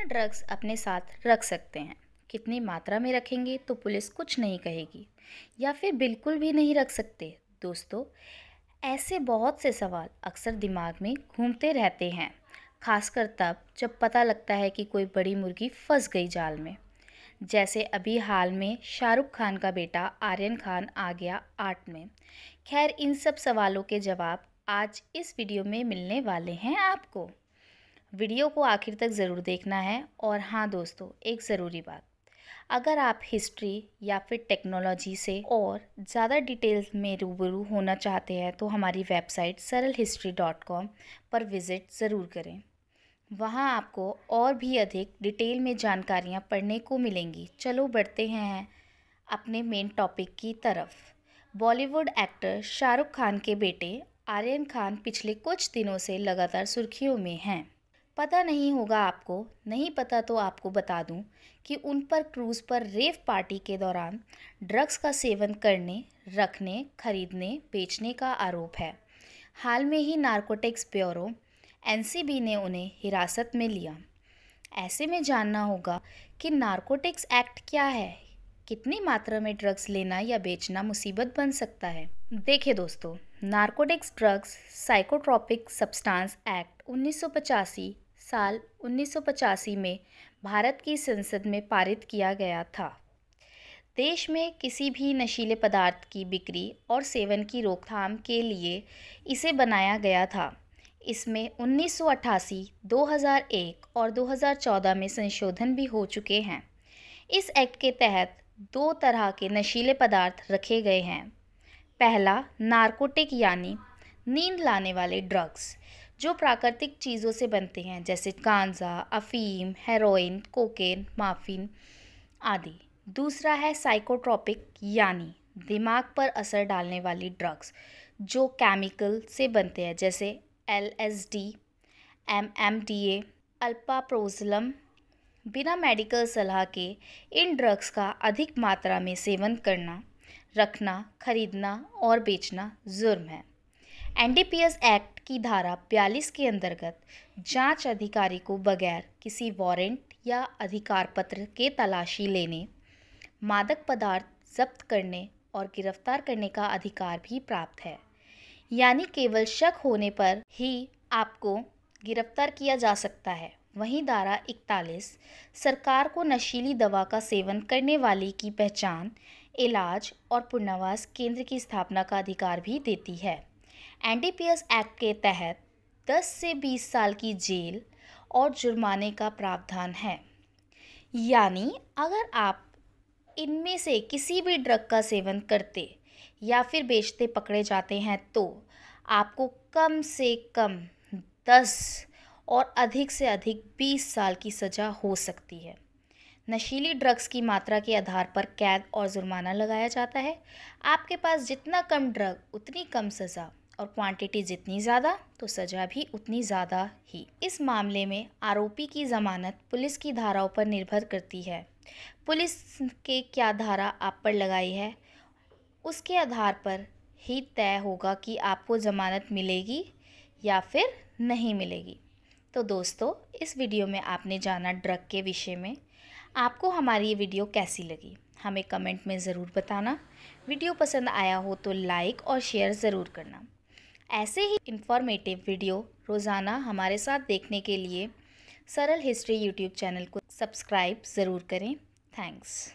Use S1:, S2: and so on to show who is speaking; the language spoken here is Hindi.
S1: कितना ड्रग्स अपने साथ रख सकते हैं कितनी मात्रा में रखेंगे तो पुलिस कुछ नहीं कहेगी या फिर बिल्कुल भी नहीं रख सकते दोस्तों ऐसे बहुत से सवाल अक्सर दिमाग में घूमते रहते हैं खासकर तब जब पता लगता है कि कोई बड़ी मुर्गी फंस गई जाल में जैसे अभी हाल में शाहरुख खान का बेटा आर्यन खान आ गया आर्ट में खैर इन सब सवालों के जवाब आज इस वीडियो में मिलने वाले हैं आपको वीडियो को आखिर तक ज़रूर देखना है और हाँ दोस्तों एक ज़रूरी बात अगर आप हिस्ट्री या फिर टेक्नोलॉजी से और ज़्यादा डिटेल्स में रूबरू होना चाहते हैं तो हमारी website Saral history dot com पर विज़िट ज़रूर करें वहाँ आपको और भी अधिक डिटेल में जानकारियाँ पढ़ने को मिलेंगी चलो बढ़ते हैं अपने मेन टॉपिक की तरफ बॉलीवुड एक्टर शाहरुख खान के बेटे आर्यन खान पिछले कुछ दिनों से लगातार सुर्खियों में हैं पता नहीं होगा आपको नहीं पता तो आपको बता दूं कि उन पर क्रूज़ पर रेव पार्टी के दौरान ड्रग्स का सेवन करने रखने खरीदने बेचने का आरोप है हाल में ही नारकोटिक्स ब्यूरो एनसीबी ने उन्हें हिरासत में लिया ऐसे में जानना होगा कि नारकोटिक्स एक्ट क्या है कितनी मात्रा में ड्रग्स लेना या बेचना मुसीबत बन सकता है देखिए दोस्तों narcotics drugs psychotropic substance act उन्नीस साल 1985 में भारत की संसद में पारित किया गया था देश में किसी भी नशीले पदार्थ की बिक्री और सेवन की रोकथाम के लिए इसे बनाया गया था इसमें 1988, 2001 और 2014 में संशोधन भी हो चुके हैं इस एक्ट के तहत दो तरह के नशीले पदार्थ रखे गए हैं पहला नारकोटिक यानी नींद लाने वाले ड्रग्स जो प्राकृतिक चीज़ों से बनते हैं जैसे कांजा अफ़ीम हेरोइन कोकेन माफिन आदि दूसरा है साइकोट्रॉपिक यानी दिमाग पर असर डालने वाली ड्रग्स जो केमिकल से बनते हैं जैसे L S D M M T A alprazolam बिना मेडिकल सलाह के इन ड्रग्स का अधिक मात्रा में सेवन करना रखना खरीदना और बेचना जुर्म है एनडीपीएस एक्ट की धारा 42 के अंतर्गत जांच अधिकारी को बगैर किसी वारंट या अधिकार पत्र के तलाशी लेने मादक पदार्थ जब्त करने और गिरफ्तार करने का अधिकार भी प्राप्त है यानी केवल शक होने पर ही आपको गिरफ्तार किया जा सकता है वहीं धारा 41 सरकार को नशीली दवा का सेवन करने वाले की पहचान इलाज और पुनर्वास केंद्र की स्थापना का अधिकार भी देती है एन एक्ट के तहत 10 से 20 साल की जेल और जुर्माने का प्रावधान है यानी अगर आप इनमें से किसी भी ड्रग का सेवन करते या फिर बेचते पकड़े जाते हैं तो आपको कम से कम दस और अधिक से अधिक बीस साल की सज़ा हो सकती है नशीली ड्रग्स की मात्रा के आधार पर कैद और जुर्माना लगाया जाता है आपके पास जितना कम ड्रग उतनी कम सज़ा और क्वांटिटी जितनी ज़्यादा तो सज़ा भी उतनी ज़्यादा ही इस मामले में आरोपी की ज़मानत पुलिस की धाराओं पर निर्भर करती है पुलिस के क्या धारा आप पर लगाई है उसके आधार पर ही तय होगा कि आपको ज़मानत मिलेगी या फिर नहीं मिलेगी तो दोस्तों इस वीडियो में आपने जाना ड्रग के विषय में आपको हमारी ये वीडियो कैसी लगी हमें कमेंट में ज़रूर बताना वीडियो पसंद आया हो तो लाइक और शेयर ज़रूर करना ऐसे ही इंफॉर्मेटिव वीडियो रोज़ाना हमारे साथ देखने के लिए सरल हिस्ट्री यूट्यूब चैनल को सब्सक्राइब ज़रूर करें थैंक्स